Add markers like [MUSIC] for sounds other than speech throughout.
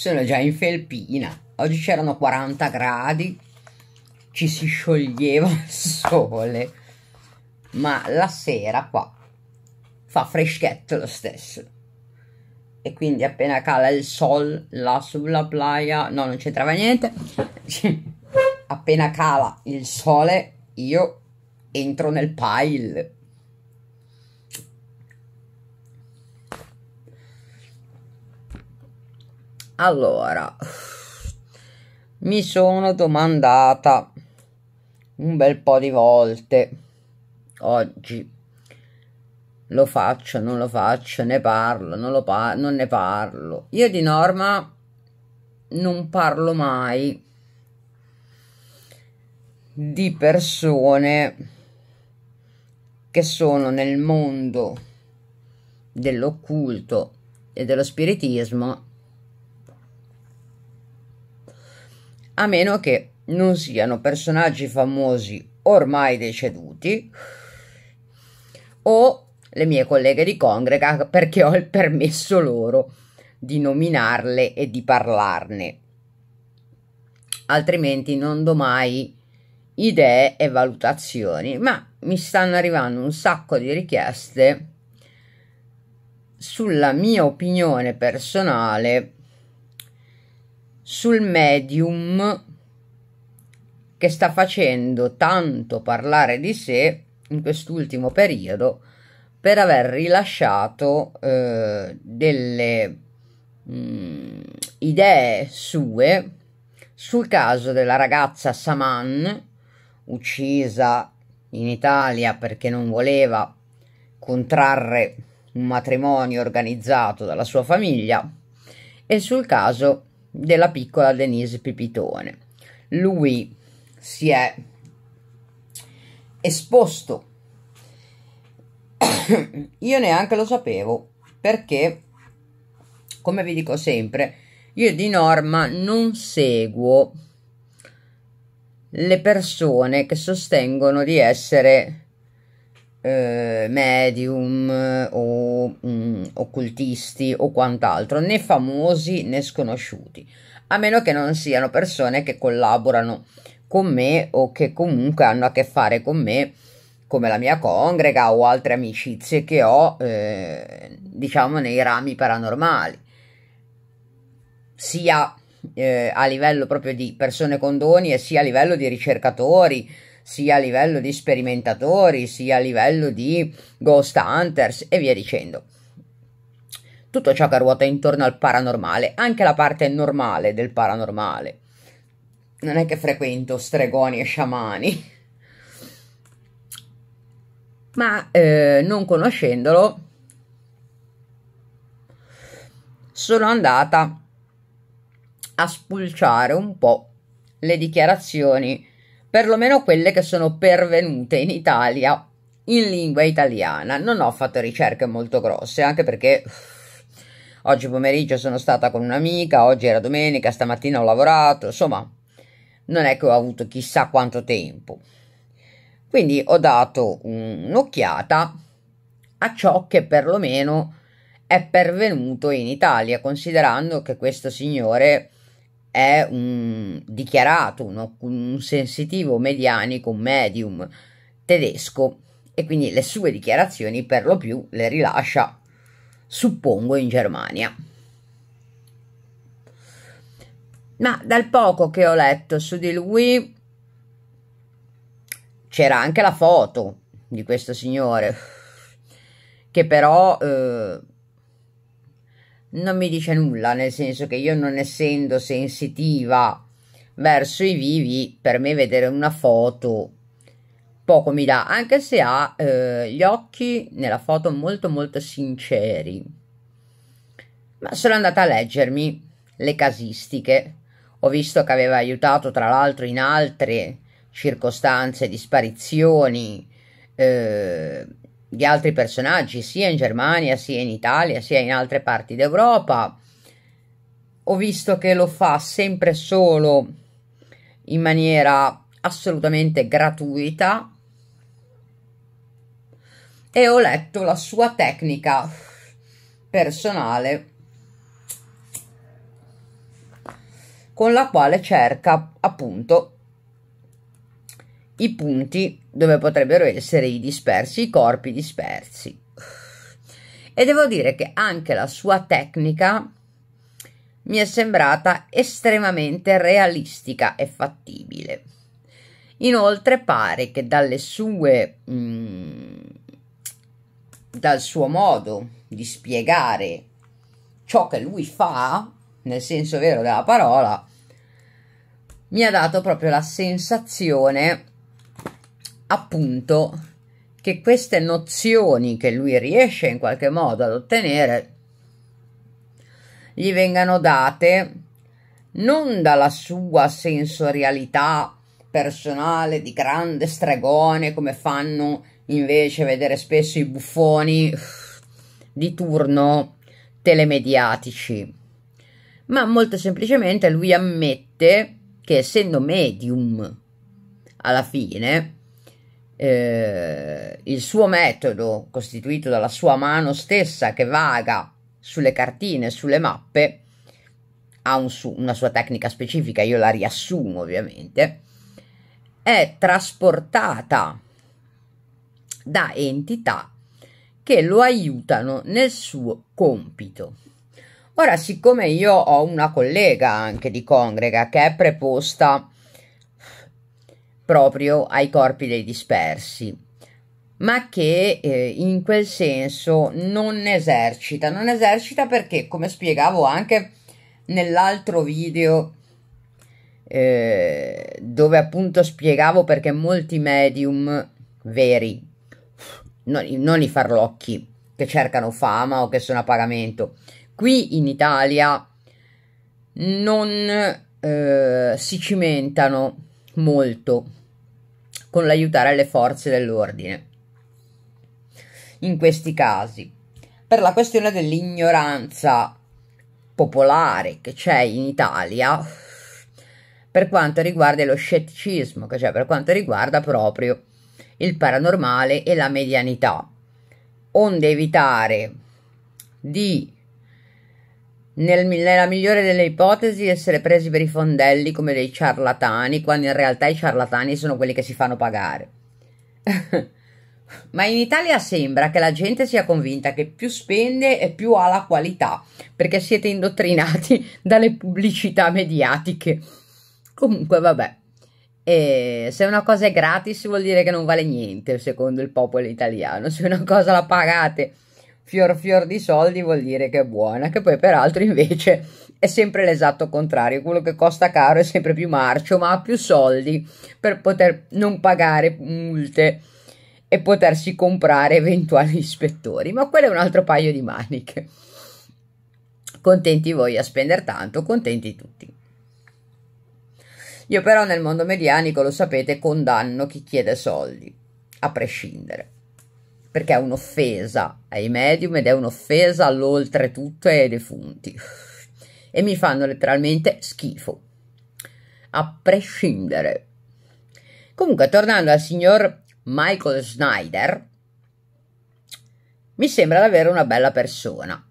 Sono già in felpina. Oggi c'erano 40 gradi, ci si scioglieva [LAUGHS] il sole, ma la sera qua fa freschetto lo stesso. E quindi appena cala il sol là sulla playa, no, non c'entrava niente. [LAUGHS] appena cala il sole, io entro nel pile Allora, mi sono domandata un bel po' di volte oggi. Lo faccio, non lo faccio, ne parlo, non, par- non ne parlo. Io di norma non parlo mai di persone che sono nel mondo dell'occulto e dello spiritismo a meno che non siano personaggi famosi ormai deceduti o le mie colleghe di congrega perché ho il permesso loro di nominarle e di parlarne. Altrimenti non do mai idee e valutazioni, ma mi stanno arrivando un sacco di richieste sulla mia opinione personale sul medium che sta facendo tanto parlare di sé in quest'ultimo periodo per aver rilasciato eh, delle mh, mm, idee sue sul caso della ragazza Saman uccisa in Italia perché non voleva contrarre un matrimonio organizzato dalla sua famiglia e sul caso della piccola Denise Pipitone. Lui si è esposto. [COUGHS] io neanche lo sapevo perché, come vi dico sempre, io di norma non seguo le persone che sostengono di essere eh, medium o mm, occultisti o quant'altro, né famosi né sconosciuti, a meno che non siano persone che collaborano con me o che comunque hanno a che fare con me come la mia congrega o altre amicizie che ho, eh, diciamo, nei rami paranormali, sia eh, a livello proprio di persone con doni e sia a livello di ricercatori, sia a livello di sperimentatori, sia a livello di ghost hunters e via dicendo. Tutto ciò che ruota intorno al paranormale, anche la parte normale del paranormale. Non è che frequento stregoni e sciamani. Ma eh, non conoscendolo, sono andata a spulciare un po' le dichiarazioni perlomeno quelle che sono pervenute in Italia in lingua italiana. Non ho fatto ricerche molto grosse, anche perché uff, oggi pomeriggio sono stata con un'amica, oggi era domenica, stamattina ho lavorato, insomma, non è che ho avuto chissà quanto tempo. Quindi ho dato un'occhiata a ciò che perlomeno è pervenuto in Italia, considerando che questo signore è un dichiarato un, un sensitivo medianico, un medium tedesco e quindi le sue dichiarazioni per lo più le rilascia, suppongo, in Germania. Ma dal poco che ho letto su di lui c'era anche la foto di questo signore che però eh, non mi dice nulla, nel senso che io non essendo sensitiva verso i vivi, per me vedere una foto poco mi dà, anche se ha eh, gli occhi nella foto molto molto sinceri. Ma sono andata a leggermi le casistiche, ho visto che aveva aiutato tra l'altro in altre circostanze disparizioni, eh, di altri personaggi sia in Germania sia in Italia sia in altre parti d'Europa. Ho visto che lo fa sempre solo in maniera assolutamente gratuita e ho letto la sua tecnica personale con la quale cerca appunto i punti dove potrebbero essere i dispersi, i corpi dispersi. E devo dire che anche la sua tecnica mi è sembrata estremamente realistica e fattibile. Inoltre pare che dalle sue, mh, mm, dal suo modo di spiegare ciò che lui fa, nel senso vero della parola, mi ha dato proprio la sensazione appunto che queste nozioni che lui riesce in qualche modo ad ottenere gli vengano date non dalla sua sensorialità personale di grande stregone come fanno invece vedere spesso i buffoni di turno telemediatici ma molto semplicemente lui ammette che essendo medium alla fine eh, il suo metodo, costituito dalla sua mano stessa che vaga sulle cartine, sulle mappe, ha un su- una sua tecnica specifica, io la riassumo ovviamente, è trasportata da entità che lo aiutano nel suo compito. Ora, siccome io ho una collega anche di congrega che è preposta proprio ai corpi dei dispersi, ma che eh, in quel senso non esercita, non esercita perché, come spiegavo anche nell'altro video eh, dove appunto spiegavo perché molti medium veri, non, non i farlocchi che cercano fama o che sono a pagamento, qui in Italia non eh, si cimentano molto con l'aiutare le forze dell'ordine. In questi casi, per la questione dell'ignoranza popolare che c'è in Italia per quanto riguarda lo scetticismo, che c'è per quanto riguarda proprio il paranormale e la medianità, onde evitare di nel, nella migliore delle ipotesi essere presi per i fondelli come dei ciarlatani, quando in realtà i ciarlatani sono quelli che si fanno pagare. [LAUGHS] Ma in Italia sembra che la gente sia convinta che più spende e più ha la qualità, perché siete indottrinati [LAUGHS] dalle pubblicità mediatiche. Comunque, vabbè. E se una cosa è gratis vuol dire che non vale niente, secondo il popolo italiano. Se una cosa la pagate fior fior di soldi vuol dire che è buona, che poi peraltro invece è sempre l'esatto contrario, quello che costa caro è sempre più marcio, ma ha più soldi per poter non pagare multe e potersi comprare eventuali ispettori, ma quello è un altro paio di maniche. Contenti voi a spendere tanto, contenti tutti. Io però nel mondo medianico, lo sapete, condanno chi chiede soldi, a prescindere perché è un'offesa ai medium ed è un'offesa all'oltretutto e ai defunti e mi fanno letteralmente schifo a prescindere comunque tornando al signor Michael Snyder mi sembra davvero una bella persona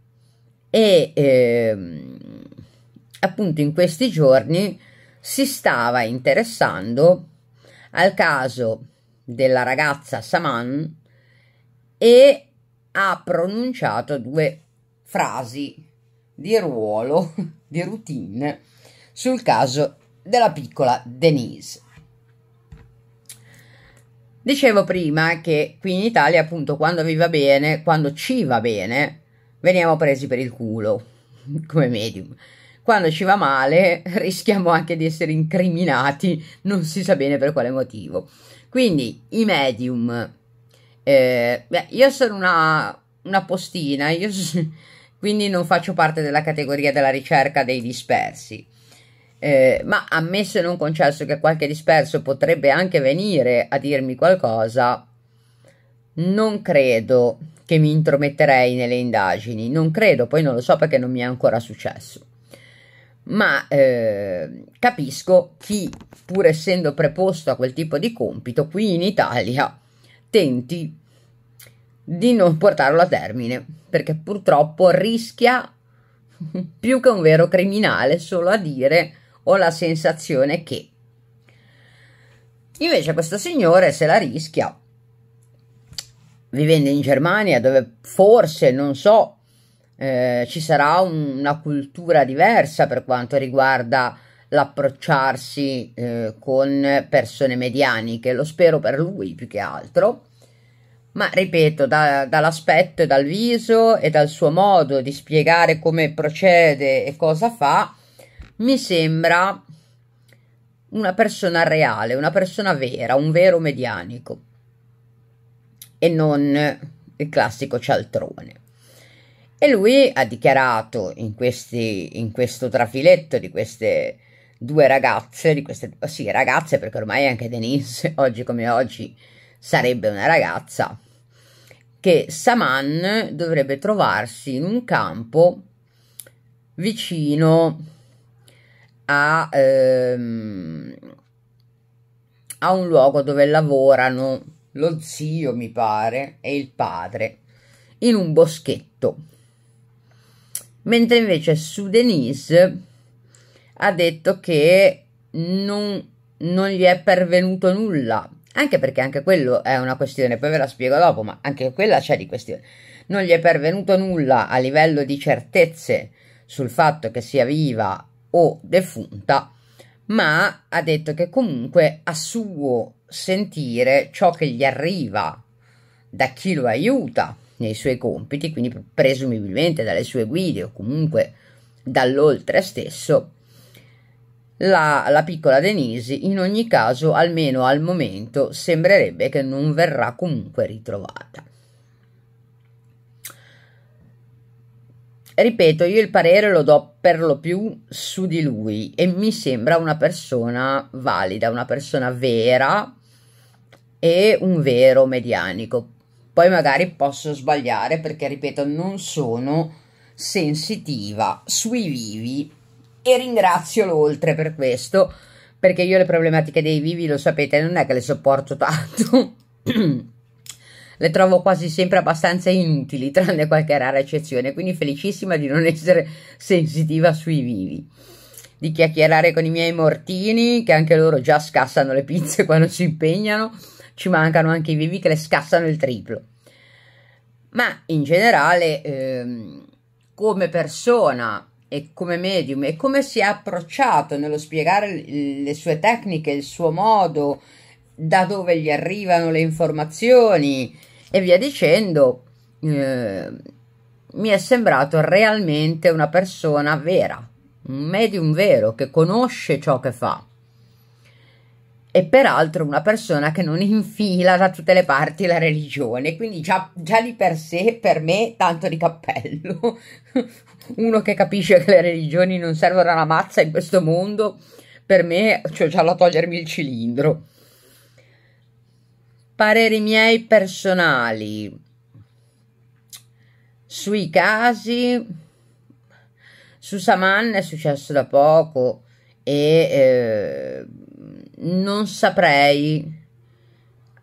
e ehm, appunto in questi giorni si stava interessando al caso della ragazza Saman e ha pronunciato due frasi di ruolo, [LAUGHS] di routine, sul caso della piccola Denise. Dicevo prima che qui in Italia, appunto, quando vi va bene, quando ci va bene, veniamo presi per il culo [LAUGHS] come medium. Quando ci va male, [LAUGHS] rischiamo anche di essere incriminati, non si sa bene per quale motivo. Quindi i medium eh, beh, io sono una, una postina, io, quindi non faccio parte della categoria della ricerca dei dispersi. Eh, ma ammesso e non concesso che qualche disperso potrebbe anche venire a dirmi qualcosa, non credo che mi intrometterei nelle indagini, non credo, poi non lo so perché non mi è ancora successo. Ma eh, capisco chi, pur essendo preposto a quel tipo di compito qui in Italia, tenti di non portarlo a termine, perché purtroppo rischia [LAUGHS] più che un vero criminale solo a dire ho la sensazione che. Invece questo signore se la rischia vivendo in Germania dove forse, non so, eh, ci sarà un, una cultura diversa per quanto riguarda l'approcciarsi eh, con persone medianiche, lo spero per lui più che altro ma ripeto, da, dall'aspetto e dal viso e dal suo modo di spiegare come procede e cosa fa, mi sembra una persona reale, una persona vera, un vero medianico e non il classico cialtrone. E lui ha dichiarato in, questi, in questo trafiletto di queste due ragazze, di queste sì, ragazze perché ormai anche Denise [LAUGHS] oggi come oggi sarebbe una ragazza, che Saman dovrebbe trovarsi in un campo vicino a, ehm, a un luogo dove lavorano lo zio, mi pare, e il padre, in un boschetto. Mentre invece su Denise ha detto che non, non gli è pervenuto nulla anche perché anche quello è una questione, poi ve la spiego dopo, ma anche quella c'è di questione. Non gli è pervenuto nulla a livello di certezze sul fatto che sia viva o defunta, ma ha detto che comunque a suo sentire ciò che gli arriva da chi lo aiuta nei suoi compiti, quindi presumibilmente dalle sue guide o comunque dall'oltre stesso, la, la piccola Denise, in ogni caso, almeno al momento, sembrerebbe che non verrà comunque ritrovata. ripeto, io il parere lo do per lo più su di lui e mi sembra una persona valida, una persona vera e un vero medianico. Poi magari posso sbagliare perché, ripeto, non sono sensitiva sui vivi e ringrazio l'oltre per questo, perché io le problematiche dei vivi, lo sapete, non è che le sopporto tanto. [CLEARS THROAT] le trovo quasi sempre abbastanza inutili, tranne qualche rara eccezione, quindi felicissima di non essere sensitiva sui vivi. Di chiacchierare con i miei mortini, che anche loro già scassano le pizze quando si impegnano, ci mancano anche i vivi che le scassano il triplo. Ma in generale, ehm, come persona e come medium e come si è approcciato nello spiegare le sue tecniche, il suo modo, da dove gli arrivano le informazioni e via dicendo, eh, mi è sembrato realmente una persona vera, un medium vero che conosce ciò che fa e peraltro una persona che non infila da tutte le parti la religione, quindi già, già di per sé per me tanto di cappello. [LAUGHS] Uno che capisce che le religioni non servono alla mazza in questo mondo, per me c'ho cioè, già da togliermi il cilindro. Pareri miei personali sui casi su Saman è successo da poco e eh, non saprei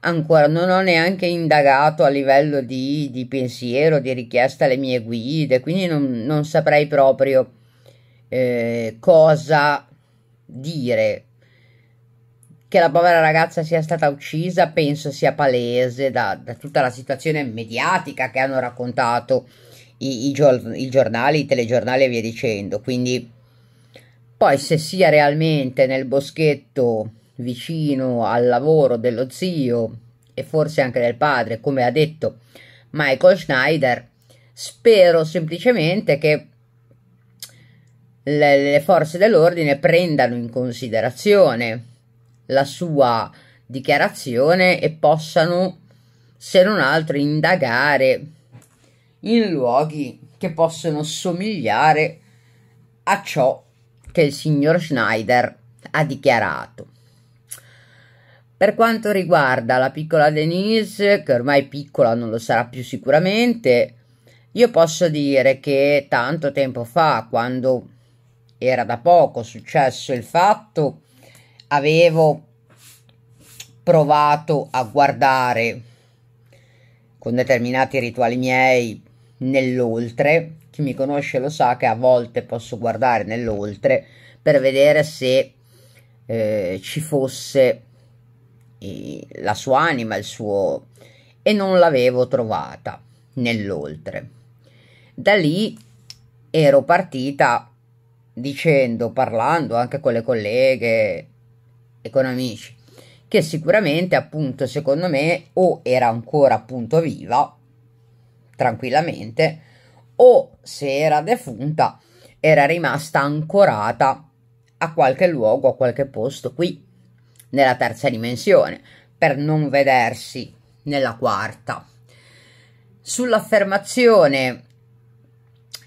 ancora, non ho neanche indagato a livello di, di pensiero, di richiesta alle mie guide, quindi non, non saprei proprio eh, cosa dire. Che la povera ragazza sia stata uccisa penso sia palese da, da tutta la situazione mediatica che hanno raccontato i, i, gior, i giornali, i telegiornali e via dicendo. Quindi poi se sia realmente nel boschetto vicino al lavoro dello zio e forse anche del padre, come ha detto Michael Schneider. Spero semplicemente che le, le forze dell'ordine prendano in considerazione la sua dichiarazione e possano, se non altro, indagare in luoghi che possono somigliare a ciò che il signor Schneider ha dichiarato. Per quanto riguarda la piccola Denise, che ormai piccola non lo sarà più sicuramente, io posso dire che tanto tempo fa, quando era da poco successo il fatto, avevo provato a guardare con determinati rituali miei nell'oltre. Chi mi conosce lo sa che a volte posso guardare nell'oltre per vedere se eh, ci fosse la sua anima, il suo... e non l'avevo trovata nell'oltre. Da lì ero partita dicendo, parlando anche con le colleghe e con amici, che sicuramente appunto secondo me o era ancora appunto viva, tranquillamente, o se era defunta era rimasta ancorata a qualche luogo, a qualche posto qui nella terza dimensione per non vedersi nella quarta. Sull'affermazione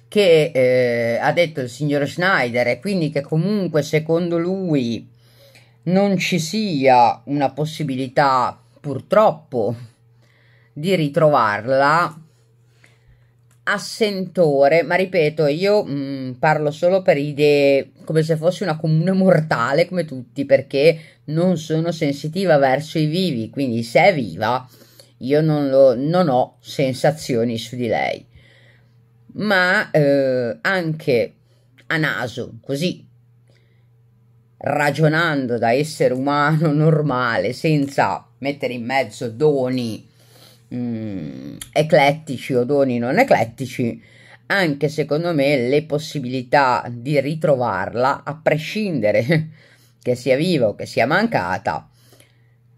che eh, ha detto il signor Schneider e quindi che comunque secondo lui non ci sia una possibilità purtroppo di ritrovarla assentore, ma ripeto, io mh, mm, parlo solo per idee come se fossi una comune mortale come tutti, perché non sono sensitiva verso i vivi, quindi se è viva io non, lo, non ho sensazioni su di lei. Ma eh, anche a naso, così, ragionando da essere umano normale, senza mettere in mezzo doni mh, mm, eclettici o doni non eclettici, anche secondo me le possibilità di ritrovarla, a prescindere [LAUGHS] che sia viva o che sia mancata,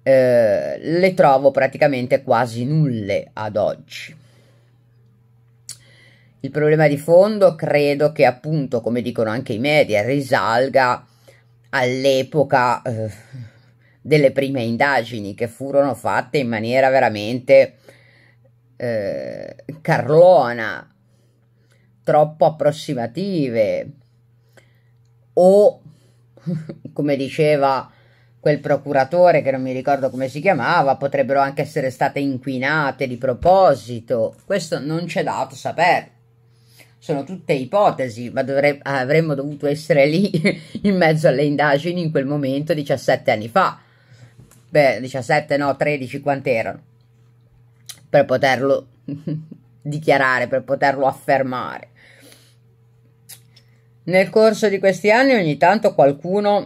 eh, le trovo praticamente quasi nulle ad oggi. Il problema di fondo credo che appunto, come dicono anche i media, risalga all'epoca eh, delle prime indagini che furono fatte in maniera veramente eh, carlona, troppo approssimative o, [LAUGHS] come diceva quel procuratore che non mi ricordo come si chiamava, potrebbero anche essere state inquinate di proposito. Questo non c'è dato sapere. Sono tutte ipotesi, ma dovre- avremmo dovuto essere lì [LAUGHS] in mezzo alle indagini in quel momento 17 anni fa. Beh, 17 no, 13 erano per poterlo [LAUGHS] dichiarare, per poterlo affermare. Nel corso di questi anni ogni tanto qualcuno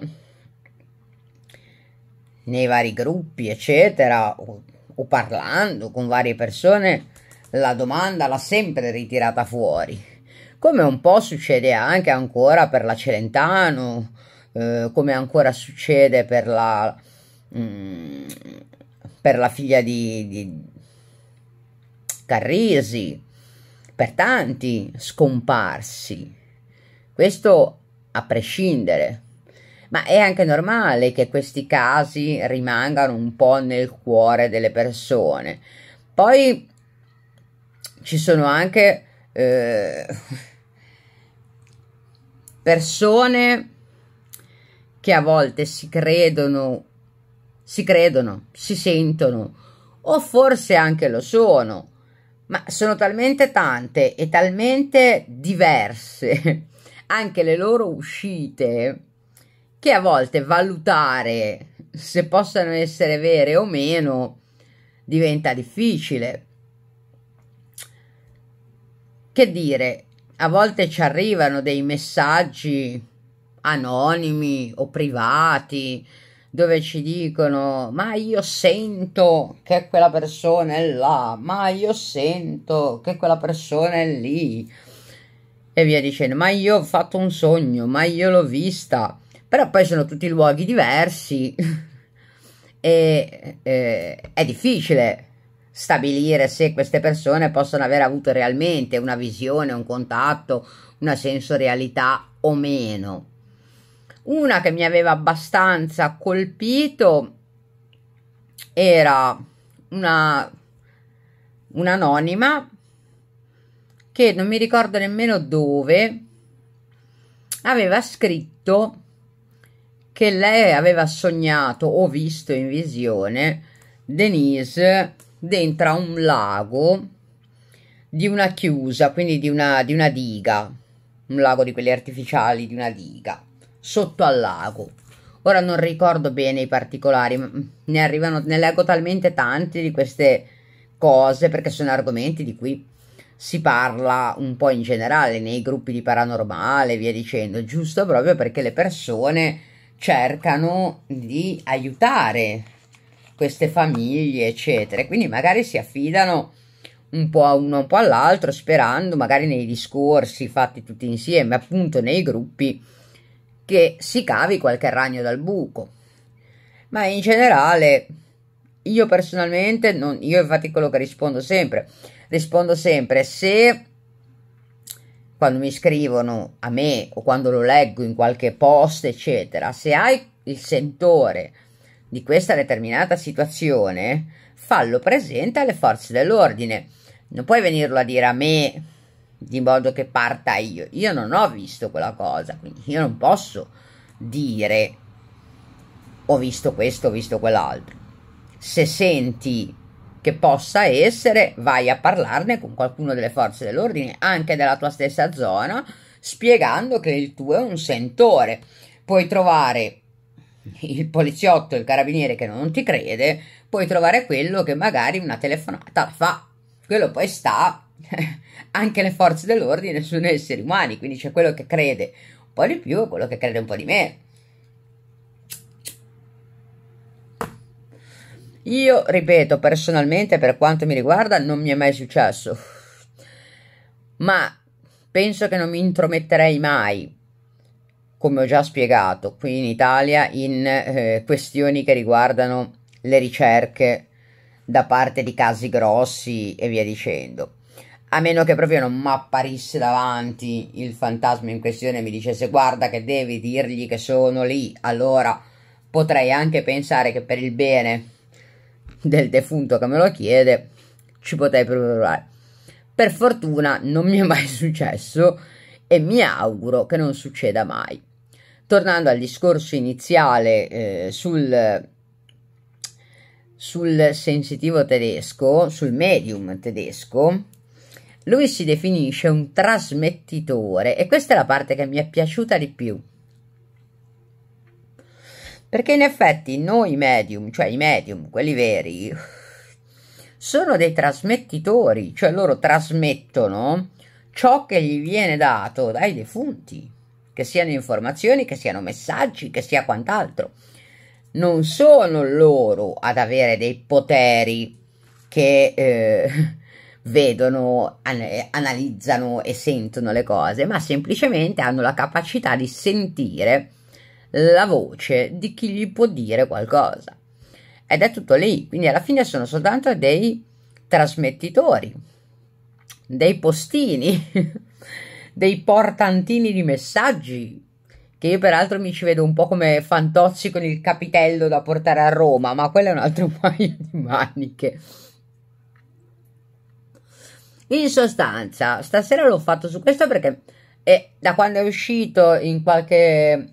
nei vari gruppi, eccetera, o, o parlando con varie persone, la domanda l'ha sempre ritirata fuori. Come un po' succede anche ancora per la Celentano, eh, come ancora succede per la, mh, mm, per la figlia di, di scarresi, per tanti scomparsi. Questo a prescindere. Ma è anche normale che questi casi rimangano un po' nel cuore delle persone. Poi ci sono anche eh, persone che a volte si credono, si credono, si sentono o forse anche lo sono ma sono talmente tante e talmente diverse [LAUGHS] anche le loro uscite che a volte valutare se possano essere vere o meno diventa difficile. Che dire, a volte ci arrivano dei messaggi anonimi o privati dove ci dicono ma io sento che quella persona è là, ma io sento che quella persona è lì e via dicendo, ma io ho fatto un sogno, ma io l'ho vista, però poi sono tutti luoghi diversi [LAUGHS] e eh, è difficile stabilire se queste persone possono aver avuto realmente una visione, un contatto, una sensorialità o meno. Una che mi aveva abbastanza colpito era una un'anonima che non mi ricordo nemmeno dove aveva scritto che lei aveva sognato o visto in visione Denise dentro a un lago di una chiusa, quindi di una, di una diga, un lago di quelli artificiali di una diga sotto al lago. Ora non ricordo bene i particolari, ma ne, arrivano, ne leggo talmente tanti di queste cose perché sono argomenti di cui si parla un po' in generale nei gruppi di paranormale e via dicendo, giusto proprio perché le persone cercano di aiutare queste famiglie, eccetera. Quindi magari si affidano un po' a uno, un po' all'altro, sperando magari nei discorsi fatti tutti insieme, appunto nei gruppi, che si cavi qualche ragno dal buco. Ma in generale, io personalmente, non, io infatti quello che rispondo sempre, rispondo sempre se quando mi scrivono a me o quando lo leggo in qualche post, eccetera, se hai il sentore di questa determinata situazione, fallo presente alle forze dell'ordine. Non puoi venirlo a dire a me di modo che parta io. Io non ho visto quella cosa, quindi io non posso dire ho visto questo, ho visto quell'altro. Se senti che possa essere, vai a parlarne con qualcuno delle forze dell'ordine, anche della tua stessa zona, spiegando che il tuo è un sentore. Puoi trovare il poliziotto, il carabiniere che non ti crede, puoi trovare quello che magari una telefonata fa. Quello poi sta [LAUGHS] anche le forze dell'ordine sono esseri umani, quindi c'è quello che crede un po' di più e quello che crede un po' di meno. Io, ripeto, personalmente, per quanto mi riguarda, non mi è mai successo, ma penso che non mi intrometterei mai, come ho già spiegato, qui in Italia, in eh, questioni che riguardano le ricerche da parte di casi grossi e via dicendo a meno che proprio non mi apparisse davanti il fantasma in questione e mi dicesse guarda che devi dirgli che sono lì, allora potrei anche pensare che per il bene del defunto che me lo chiede ci potrei provare. Per fortuna non mi è mai successo e mi auguro che non succeda mai. Tornando al discorso iniziale eh, sul, sul sensitivo tedesco, sul medium tedesco, lui si definisce un trasmettitore e questa è la parte che mi è piaciuta di più. Perché in effetti noi medium, cioè i medium, quelli veri, sono dei trasmettitori, cioè loro trasmettono ciò che gli viene dato dai defunti, che siano informazioni, che siano messaggi, che sia quant'altro. Non sono loro ad avere dei poteri che eh, vedono, an- analizzano e sentono le cose, ma semplicemente hanno la capacità di sentire la voce di chi gli può dire qualcosa. Ed è tutto lì, quindi alla fine sono soltanto dei trasmettitori, dei postini, [LAUGHS] dei portantini di messaggi, che io peraltro mi ci vedo un po' come Fantozzi con il capitello da portare a Roma, ma quello è un altro [LAUGHS] paio di maniche. In sostanza, stasera l'ho fatto su questo perché eh, da quando è uscito in qualche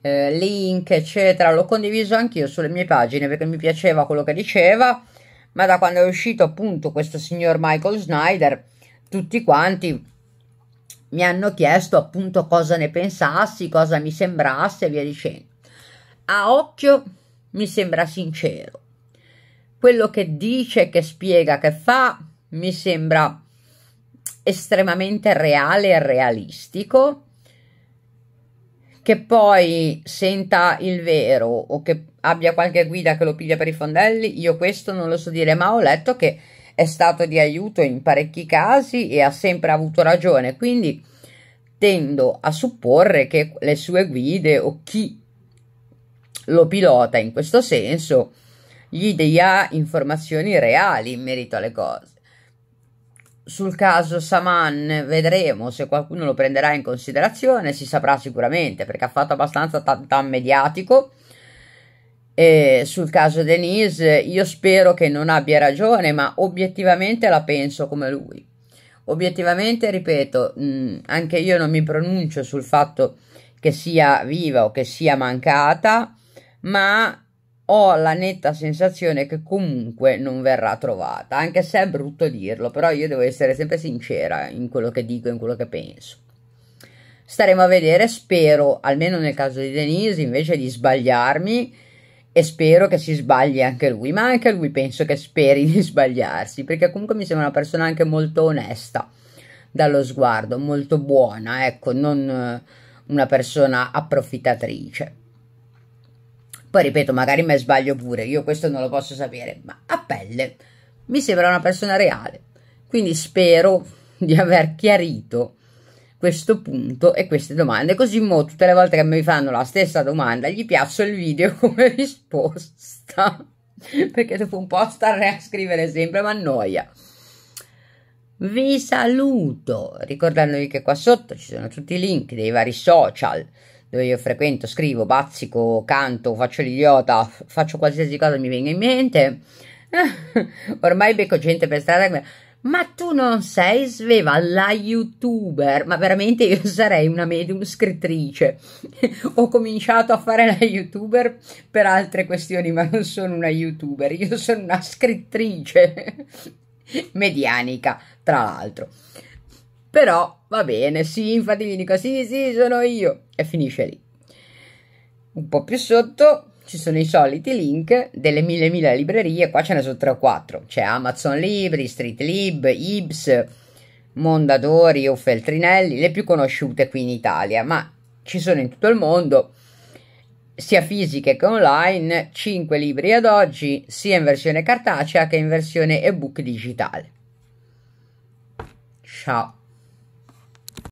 eh, link, eccetera, l'ho condiviso anch'io sulle mie pagine perché mi piaceva quello che diceva, ma da quando è uscito appunto questo signor Michael Snyder, tutti quanti mi hanno chiesto appunto cosa ne pensassi, cosa mi sembrasse e via dicendo. A occhio mi sembra sincero. Quello che dice, che spiega, che fa mi sembra estremamente reale e realistico che poi senta il vero o che abbia qualche guida che lo piglia per i fondelli, io questo non lo so dire, ma ho letto che è stato di aiuto in parecchi casi e ha sempre avuto ragione, quindi tendo a supporre che le sue guide o chi lo pilota in questo senso gli dia informazioni reali in merito alle cose sul caso Saman vedremo se qualcuno lo prenderà in considerazione, si saprà sicuramente perché ha fatto abbastanza tanto mediatico. E sul caso Denise io spero che non abbia ragione, ma obiettivamente la penso come lui. Obiettivamente, ripeto, mh, anche io non mi pronuncio sul fatto che sia viva o che sia mancata, ma ho la netta sensazione che comunque non verrà trovata, anche se è brutto dirlo, però io devo essere sempre sincera in quello che dico, in quello che penso. Staremo a vedere, spero, almeno nel caso di Denise, invece di sbagliarmi, e spero che si sbagli anche lui, ma anche lui penso che speri [LAUGHS] di sbagliarsi, perché comunque mi sembra una persona anche molto onesta dallo sguardo, molto buona, ecco, non una persona approfittatrice. Poi ripeto, magari me sbaglio pure, io questo non lo posso sapere, ma a pelle mi sembra una persona reale. Quindi spero di aver chiarito questo punto e queste domande. Così mo tutte le volte che mi fanno la stessa domanda gli piaccio il video [LAUGHS] come risposta. Perché dopo un po' stare a scrivere sempre ma annoia. Vi saluto ricordandovi che qua sotto ci sono tutti i link dei vari social dove io frequento, scrivo, bazzico, canto, faccio l'idiota, faccio qualsiasi cosa mi venga in mente. [LAUGHS] Ormai becco gente per strada che ma tu non sei Sveva, la youtuber, ma veramente io [LAUGHS] sarei una medium scrittrice. [LAUGHS] Ho cominciato a fare la youtuber per altre questioni, ma non sono una youtuber, io sono una scrittrice medianica, tra l'altro. Però va bene, sì, infatti gli dico sì, sì, sono io. E finisce lì. Un po' più sotto ci sono i soliti link delle mille mille librerie, qua ce ne sono tre o quattro, C'è Amazon Libri, Street Lib, Ibs, Mondadori o Feltrinelli, le più conosciute qui in Italia, ma ci sono in tutto il mondo, sia fisiche che online, 5 libri ad oggi, sia in versione cartacea che in versione ebook digitale. Ciao.